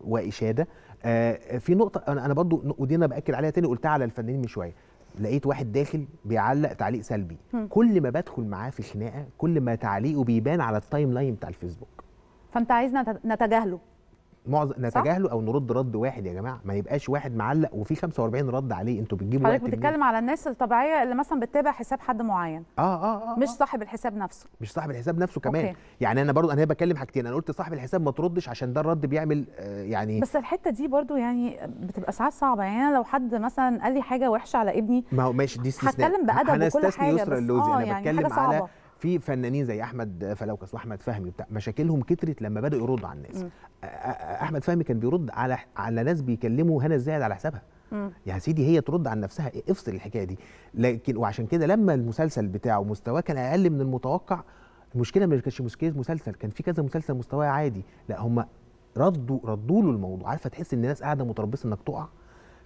واشاده آه، في نقطه انا برضو ودي انا باكد عليها تاني قلتها على الفنانين من شويه لقيت واحد داخل بيعلق تعليق سلبي م. كل ما بدخل معاه في خناقه كل ما تعليقه بيبان على التايم لاين بتاع الفيسبوك فانت عايزنا نتجاهله معظم نتجاهله او نرد رد واحد يا جماعه ما يبقاش واحد معلق وفي 45 رد عليه انتوا بتجيبوا حضرتك بتتكلم على الناس الطبيعيه اللي مثلا بتتابع حساب حد معين آه،, اه اه, آه مش صاحب الحساب نفسه مش صاحب الحساب نفسه كمان أوكي. يعني انا برضو انا بكلم حاجتين انا قلت صاحب الحساب ما تردش عشان ده الرد بيعمل آه، يعني بس الحته دي برضو يعني بتبقى ساعات صعبه يعني انا لو حد مثلا قال لي حاجه وحشه على ابني ما هو ماشي دي استثناء هتكلم بادب وكل حاجه يسرا اللوزي آه انا يعني بتكلم على في فنانين زي احمد فلوكس واحمد فهمي بتاع مشاكلهم كترت لما بداوا يردوا على الناس مم. احمد فهمي كان بيرد على على ناس بيكلموا هنا الزاهد على حسابها يا سيدي هي ترد عن نفسها افصل الحكايه دي لكن وعشان كده لما المسلسل بتاعه مستواه كان اقل من المتوقع المشكله ما كانتش مشكله مسلسل كان في كذا مسلسل مستواه عادي لا هم ردوا ردوا له الموضوع عارفه تحس ان الناس قاعده متربصه انك تقع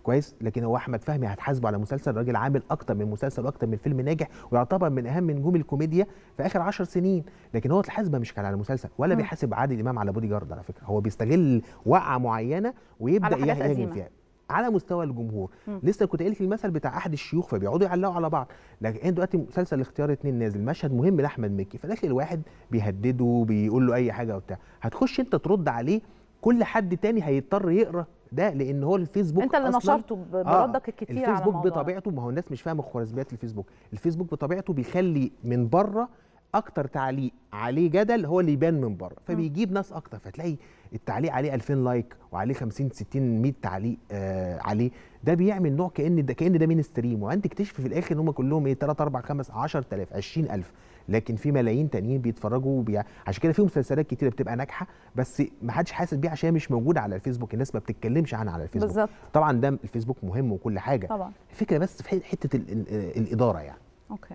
كويس لكن هو احمد فهمي هتحاسبه على مسلسل راجل عامل اكتر من مسلسل واكتر من فيلم ناجح ويعتبر من اهم نجوم الكوميديا في اخر 10 سنين لكن هو الحاسبه مش كان على مسلسل ولا م. بيحاسب عادل امام على بودي جارد على فكره هو بيستغل وقعه معينه ويبدا يهاجم فيها على مستوى الجمهور م. لسه كنت قايل المثل بتاع احد الشيوخ فبيقعدوا يعلقوا على بعض لكن إيه، دلوقتي مسلسل اختيار اتنين نازل مشهد مهم لاحمد مكي فداخل الواحد بيهدده بيقول له اي حاجه وبتاع هتخش انت ترد عليه كل حد تاني هيضطر يقرا ده لان هو الفيسبوك انت اللي نشرته آه، بردك الكتير الفيسبوك على الفيسبوك بطبيعته ما هو الناس مش فاهمه خوارزميات الفيسبوك الفيسبوك بطبيعته بيخلي من بره اكتر تعليق عليه جدل هو اللي يبان من بره فبيجيب ناس اكتر فتلاقي التعليق عليه 2000 لايك وعليه 50 60 100 تعليق آه عليه ده بيعمل نوع كان ده كان ده مين ستريم وانت تكتشف في الاخر ان هم كلهم ايه 3 4 5 10000 20000 لكن في ملايين تانيين بيتفرجوا وبيع... عشان كده في مسلسلات كتيره بتبقى ناجحه بس ما حدش حاسس بيها عشان مش موجوده على الفيسبوك الناس ما بتتكلمش عنها على الفيسبوك بالزبط. طبعا ده الفيسبوك مهم وكل حاجه طبعا الفكره بس في حته الـ الـ الاداره يعني اوكي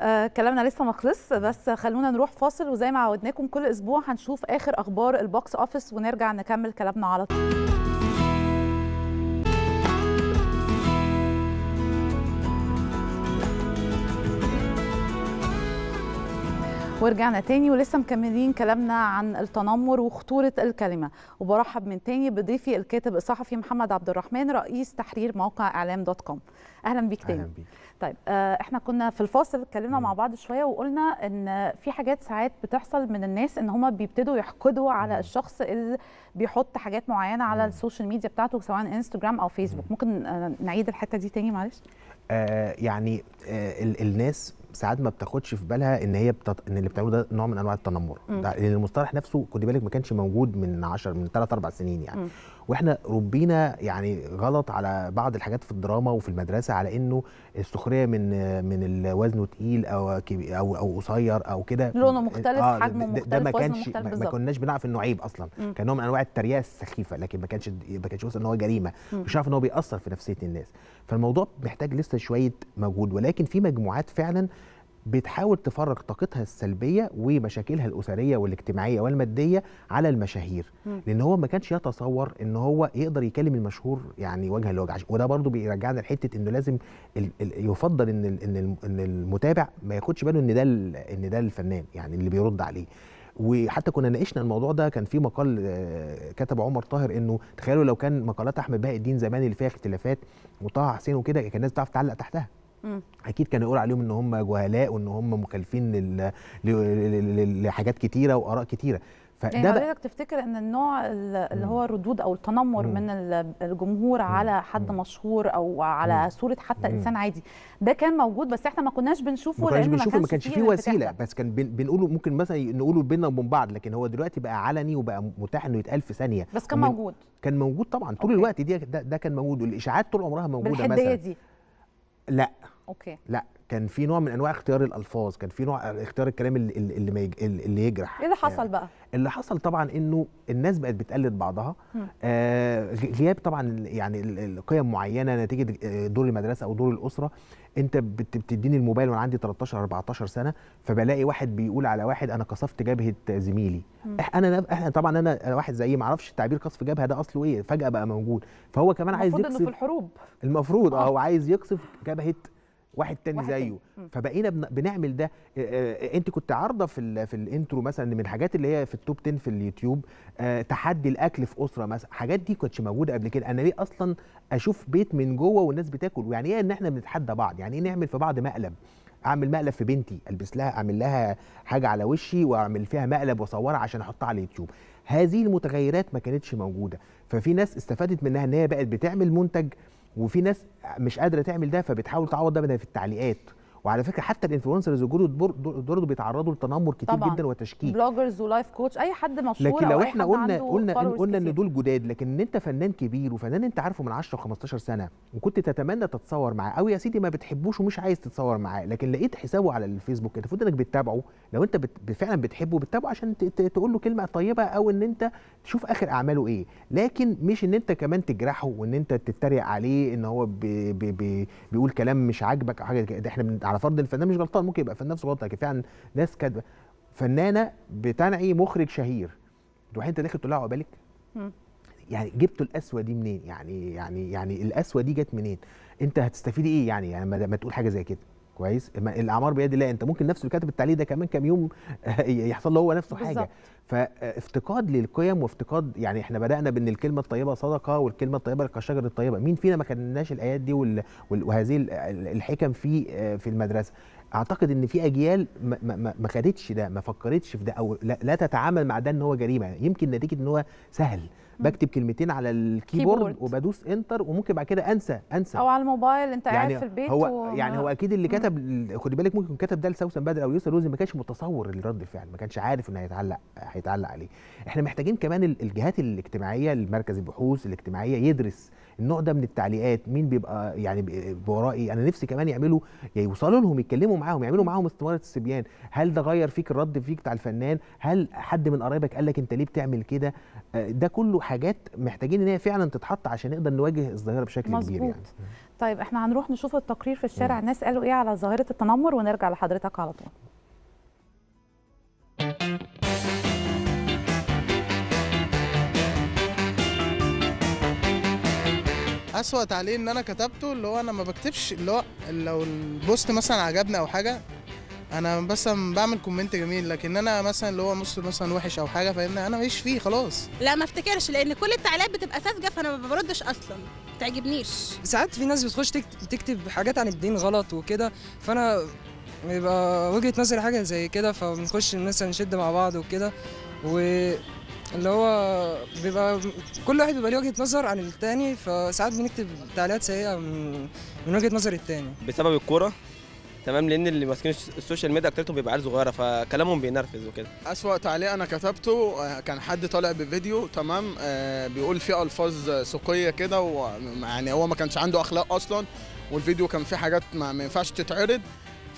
آه كلامنا لسه ما خلص بس خلونا نروح فاصل وزي ما عودناكم كل اسبوع هنشوف اخر اخبار البوكس اوفيس ونرجع نكمل كلامنا على طول ورجعنا تاني ولسه مكملين كلامنا عن التنمر وخطورة الكلمة وبرحب من تاني بضيفي الكاتب الصحفي محمد عبد الرحمن رئيس تحرير موقع اعلام دوت كوم اهلا بيك تاني أهلا بيك. طيب آه احنا كنا في الفاصل اتكلمنا مع بعض شويه وقلنا ان في حاجات ساعات بتحصل من الناس ان هم بيبتدوا يحقدوا على الشخص اللي بيحط حاجات معينه على السوشيال ميديا بتاعته سواء انستجرام او فيسبوك ممكن آه نعيد الحته دي تاني معلش آه يعني آه الناس ساعات ما بتاخدش في بالها ان هي بتط... ان اللي بتعمله ده نوع من انواع التنمر ده لان المصطلح نفسه خدي بالك ما كانش موجود من 10 من 3 4 سنين يعني م. واحنا ربينا يعني غلط على بعض الحاجات في الدراما وفي المدرسه على انه السخريه من من الوزن تقيل او او او قصير او كده لونه مختلف آه حجمه مختلف ده ما كانش ما كناش بنعرف انه عيب اصلا كان نوع من انواع التريقه السخيفه لكن ما كانش ما كانش وصل ان هو جريمه مش عارف ان هو بيأثر في نفسيه الناس فالموضوع محتاج لسه شويه مجهود ولكن في مجموعات فعلا بتحاول تفرق طاقتها السلبيه ومشاكلها الاسريه والاجتماعيه والماديه على المشاهير لان هو ما كانش يتصور ان هو يقدر يكلم المشهور يعني وجها لوجه وده برضو بيرجعنا لحته انه لازم يفضل ان ان, إن المتابع ما ياخدش باله ان ده ان ده الفنان يعني اللي بيرد عليه وحتى كنا ناقشنا الموضوع ده كان في مقال آه، كتب عمر طاهر انه تخيلوا لو كان مقالات احمد بهاء الدين زمان اللي فيها اختلافات وطه حسين وكده كان الناس بتعرف تعلق تحتها مم. اكيد كان يقول عليهم ان هم جهلاء وان هم مخالفين لل... لحاجات كتيره واراء كتيره فده يعني حضرتك تفتكر ان النوع اللي هو الردود او التنمر مم. من الجمهور مم. على حد مم. مشهور او على صوره حتى انسان عادي ده كان موجود بس احنا ما كناش بنشوفه لان ما كانش, ما كانش فيه وسيله بس كان بنقوله ممكن مثلا نقوله بينا وبين بعض لكن هو دلوقتي بقى علني وبقى متاح انه يتقال في ثانيه بس كان موجود كان موجود طبعا طول أوكي. الوقت دي ده, ده كان موجود والاشاعات طول عمرها موجوده مثلا دي لا اوكي لا كان في نوع من انواع اختيار الالفاظ كان في نوع اختيار الكلام اللي اللي, ما يج... اللي يجرح ايه اللي حصل يعني بقى اللي حصل طبعا انه الناس بقت بتقلد بعضها آه غياب طبعا يعني القيم معينه نتيجه آه، دور المدرسه او دور الاسره انت بتديني الموبايل وانا عندي 13 14 سنه فبلاقي واحد بيقول على واحد انا قصفت جبهه زميلي انا احنا طبعا انا واحد زيي ما اعرفش تعبير قصف جبهه ده اصله ايه فجاه بقى موجود فهو كمان عايز يقصف المفروض انه في الحروب المفروض اه, آه. هو عايز يقصف جبهه واحد تاني واحد زيه تاني. فبقينا بنعمل ده انت كنت عارضه في في الانترو مثلا من الحاجات اللي هي في التوب 10 في اليوتيوب تحدي الاكل في اسره مثلا الحاجات دي كانتش موجوده قبل كده انا ليه اصلا اشوف بيت من جوه والناس بتاكل ويعني ايه ان احنا بنتحدى بعض يعني ايه نعمل في بعض مقلب اعمل مقلب في بنتي البس لها اعمل لها حاجه على وشي واعمل فيها مقلب واصورها عشان احطها على اليوتيوب هذه المتغيرات ما كانتش موجوده ففي ناس استفادت منها ان هي بقت بتعمل منتج وفي ناس مش قادره تعمل ده فبتحاول تعوض ده في التعليقات وعلى فكره حتى الانفلونسرز دول بيتعرضوا لتنمر كتير طبعاً. جدا وتشكيك بلوجرز ولايف كوتش اي حد مشهور لكن لو احنا قلنا قلنا قلنا ان دول جداد لكن ان انت فنان كبير وفنان انت عارفه من 10 و15 سنه وكنت تتمنى تتصور معاه او يا سيدي ما بتحبوش ومش عايز تتصور معاه لكن لقيت حسابه على الفيسبوك انت المفروض انك بتتابعه لو انت فعلا بتحبه بتتابعه عشان تقول له كلمه طيبه او ان انت تشوف اخر اعماله ايه لكن مش ان انت كمان تجرحه وان انت تتريق عليه ان هو بي بي بيقول كلام مش عاجبك او حاجه ده احنا على فرض الفنان مش غلطان ممكن يبقى فنان صغير غلطان لكن فعلا ناس كاتبه فنانه بتنعي مخرج شهير تروح انت داخل تقول لها عقبالك يعني جبتوا القسوه دي منين يعني يعني يعني القسوه دي جت منين انت هتستفيدي ايه يعني لما يعني ما تقول حاجه زي كده كويس الاعمار بيد الله انت ممكن نفسه اللي كاتب التعليق ده كمان كام يوم يحصل له هو نفسه بالزبط. حاجه فافتقاد للقيم وافتقاد يعني احنا بدانا بان الكلمه الطيبه صدقه والكلمه الطيبه كالشجره الطيبه مين فينا ما كناش الايات دي وهذه الحكم في في المدرسه اعتقد ان في اجيال ما خدتش ده ما فكرتش في ده او لا, لا تتعامل مع ده ان هو جريمه يعني يمكن نتيجه ان هو سهل بكتب كلمتين على الكيبورد وبدوس انتر وممكن بعد كده انسى انسى او على الموبايل انت يعني قاعد في البيت هو و... يعني هو اكيد اللي كتب خدي بالك ممكن كتب ده لسوسن بدر او يوسف روزي ما كانش متصور رد الفعل ما كانش عارف انه هيتعلق هيتعلق عليه احنا محتاجين كمان الجهات الاجتماعيه المركز البحوث الاجتماعيه يدرس النوع ده من التعليقات مين بيبقى يعني ورائي انا نفسي كمان يعملوا يوصلوا لهم يتكلموا معاهم يعملوا معاهم استماره الصبيان هل ده غير فيك الرد فيك بتاع الفنان هل حد من قرايبك قال لك انت ليه بتعمل كده ده كله حاجات محتاجين ان هي فعلا تتحط عشان نقدر نواجه الظاهره بشكل مزبوط. كبير يعني طيب احنا هنروح نشوف التقرير في الشارع الناس قالوا ايه على ظاهره التنمر ونرجع لحضرتك على طول اسوأ تعليق ان انا كتبته اللي هو انا ما بكتبش اللي هو لو البوست مثلا عجبني او حاجه انا بس بعمل كومنت جميل لكن انا مثلا اللي هو نص مثلا وحش او حاجه فاهمني انا ماليش فيه خلاص لا ما افتكرش لان كل التعليقات بتبقى ساذجه فانا ما بردش اصلا ما تعجبنيش ساعات في ناس بتخش تكتب حاجات عن الدين غلط وكده فانا بيبقى وجهه نظري حاجه زي كده فبنخش مثلا نشد مع بعض وكده و اللي هو بيبقى كل واحد بيبقى ليه وجهه نظر عن التاني فساعات بنكتب تعليقات سيئه من, من وجهه نظر التاني بسبب الكوره تمام لان اللي ماسكين السوشيال ميديا اكترتهم بيبقى عيال صغيره فكلامهم بينرفز وكده اسوا تعليق انا كتبته آه، كان حد طالع بفيديو تمام آه، بيقول فيه الفاظ سوقيه كده ويعني هو ما كانش عنده اخلاق اصلا والفيديو كان فيه حاجات ما ينفعش تتعرض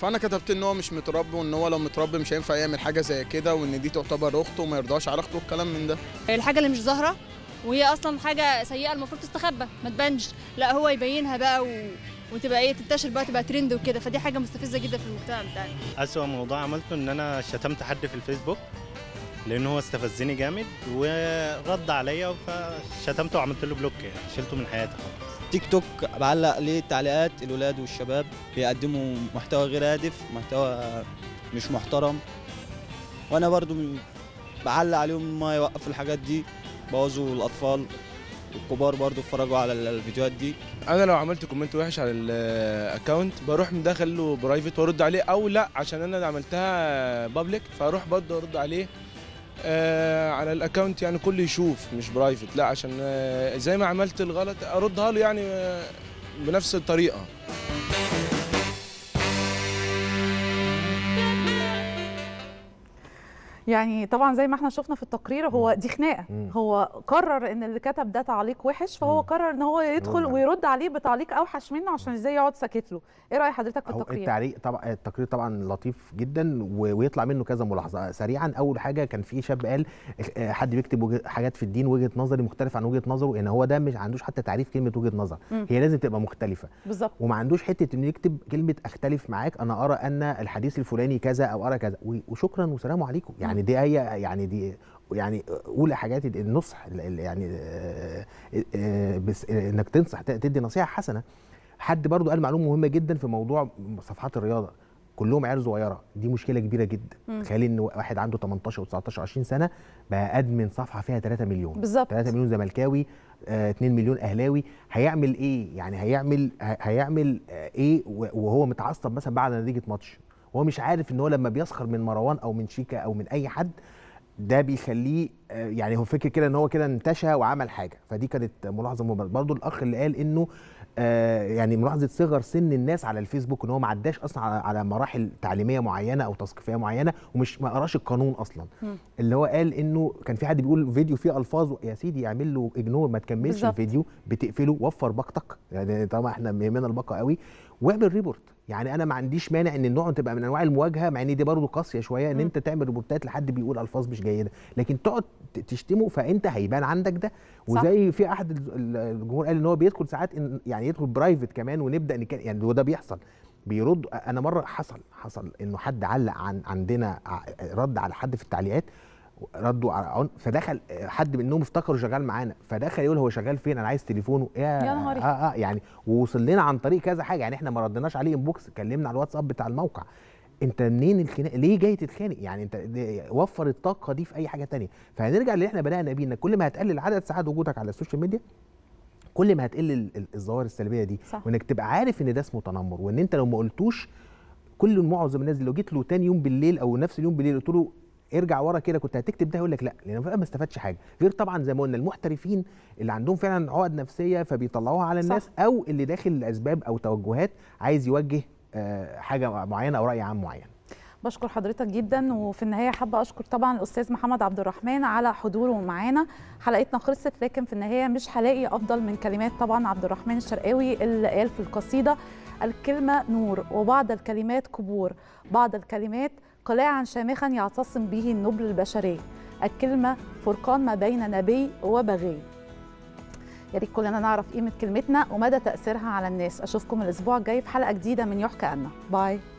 فانا كتبت ان هو مش متربي وان هو لو متربي مش هينفع يعمل حاجه زي كده وان دي تعتبر اخته وما يرضاش على اخته والكلام من ده الحاجه اللي مش ظاهره وهي اصلا حاجه سيئه المفروض تستخبى ما تبانش لا هو يبينها بقى و... وتبقى ايه تنتشر بقى تبقى ترند وكده فدي حاجه مستفزه جدا في المجتمع بتاعنا اسوأ موضوع عملته ان انا شتمت حد في الفيسبوك لان هو استفزني جامد ورد عليا فشتمته وعملت له بلوك يعني شلته من حياتي خالص تيك توك بعلق ليه التعليقات الولاد والشباب بيقدموا محتوى غير هادف محتوى مش محترم وانا برضو بعلق عليهم ما يوقفوا الحاجات دي بوظوا الاطفال والكبار برضو اتفرجوا على الفيديوهات دي انا لو عملت كومنت وحش على الاكونت بروح مداخل له برايفت وارد عليه او لا عشان انا عملتها بابليك فاروح برضو ارد عليه آه على الاكونت يعني كله يشوف مش برايفت لا عشان آه زي ما عملت الغلط اردها له يعني آه بنفس الطريقه يعني طبعا زي ما احنا شفنا في التقرير هو دي خناقه هو قرر ان اللي كتب ده تعليق وحش فهو قرر ان هو يدخل ويرد عليه بتعليق اوحش منه عشان ازاي يقعد ساكت له ايه راي حضرتك في التقرير التعليق طبعا التقرير طبعا لطيف جدا ويطلع منه كذا ملاحظه سريعا اول حاجه كان في شاب قال آه، حد بيكتب حاجات في الدين وجهه نظري مختلفه عن وجهه نظره ان هو ده مش عندوش حتى تعريف كلمه وجهه نظر هي لازم تبقى مختلفه بالظبط وما عندوش حته انه يكتب كلمه اختلف معاك انا ارى ان الحديث الفلاني كذا او ارى كذا وشكرا وسلام عليكم يعني يعني دي هي يعني دي يعني اولى حاجات النصح يعني آه، آه، بس آه، انك تنصح تدي نصيحه حسنه حد برضو قال معلومه مهمه جدا في موضوع صفحات الرياضه كلهم عيال صغيره دي مشكله كبيره جدا تخيل ان واحد عنده 18 و19 20 سنه بقى ادمن صفحه فيها 3 مليون بالظبط 3 مليون زملكاوي 2 مليون اهلاوي هيعمل ايه يعني هيعمل هيعمل ايه وهو متعصب مثلا بعد نتيجه ماتش وهو مش عارف ان هو لما بيسخر من مروان او من شيكا او من اي حد ده بيخليه آه، يعني هو فكر كده ان هو كده انتشى وعمل حاجه فدي كانت ملاحظه مهمه برضو الاخ اللي قال انه آه، يعني ملاحظه صغر سن الناس على الفيسبوك ان هو ما عداش اصلا على مراحل تعليميه معينه او تثقيفيه معينه ومش ما قراش القانون اصلا م. اللي هو قال انه كان في حد بيقول فيديو فيه الفاظ يا سيدي اعمل له اجنور ما تكملش بالزبط. الفيديو بتقفله وفر باقتك يعني طبعا احنا يهمنا الباقه قوي واعمل ريبورت يعني انا ما عنديش مانع ان النوع تبقى من انواع المواجهه مع ان دي برضه قاسيه شويه ان انت تعمل ريبورتات لحد بيقول الفاظ مش جيده لكن تقعد تشتمه فانت هيبان عندك ده وزي في احد الجمهور قال ان هو بيدخل ساعات إن يعني يدخل برايفت كمان ونبدا كان يعني وده بيحصل بيرد انا مره حصل حصل انه حد علق عن عندنا رد على حد في التعليقات ردوا على عن... فدخل حد منهم افتكروا شغال معانا فدخل يقول هو شغال فين انا عايز تليفونه يا يا آه آه يعني ووصل لنا عن طريق كذا حاجه يعني احنا ما ردناش عليه انبوكس كلمنا على الواتساب بتاع الموقع انت منين الخناق ليه جاي تتخانق يعني انت وفر الطاقه دي في اي حاجه تانية فهنرجع للي احنا بدانا بيه ان كل ما هتقلل عدد ساعات وجودك على السوشيال ميديا كل ما هتقل الظواهر السلبيه دي صح. وانك تبقى عارف ان ده اسمه تنمر وان انت لو ما قلتوش كل معظم الناس لو جيت له تاني يوم بالليل او نفس اليوم بالليل قلت له ارجع ورا كده كنت هتكتب ده يقول لك لا لان ما استفادش حاجه غير طبعا زي ما قلنا المحترفين اللي عندهم فعلا عقد نفسيه فبيطلعوها على الناس صح. او اللي داخل الاسباب او توجهات عايز يوجه آه، حاجه معينه او راي عام معين بشكر حضرتك جدا وفي النهايه حابه اشكر طبعا الاستاذ محمد عبد الرحمن على حضوره معانا حلقتنا خلصت لكن في النهايه مش هلاقي افضل من كلمات طبعا عبد الرحمن الشرقاوي اللي قال في القصيده الكلمه نور وبعض الكلمات كبور بعض الكلمات قلاعا شامخا يعتصم به النبل البشري الكلمة فرقان ما بين نبي وبغي يريد كلنا نعرف قيمة كلمتنا ومدى تأثيرها على الناس أشوفكم الأسبوع الجاي في حلقة جديدة من يحكى أنا باي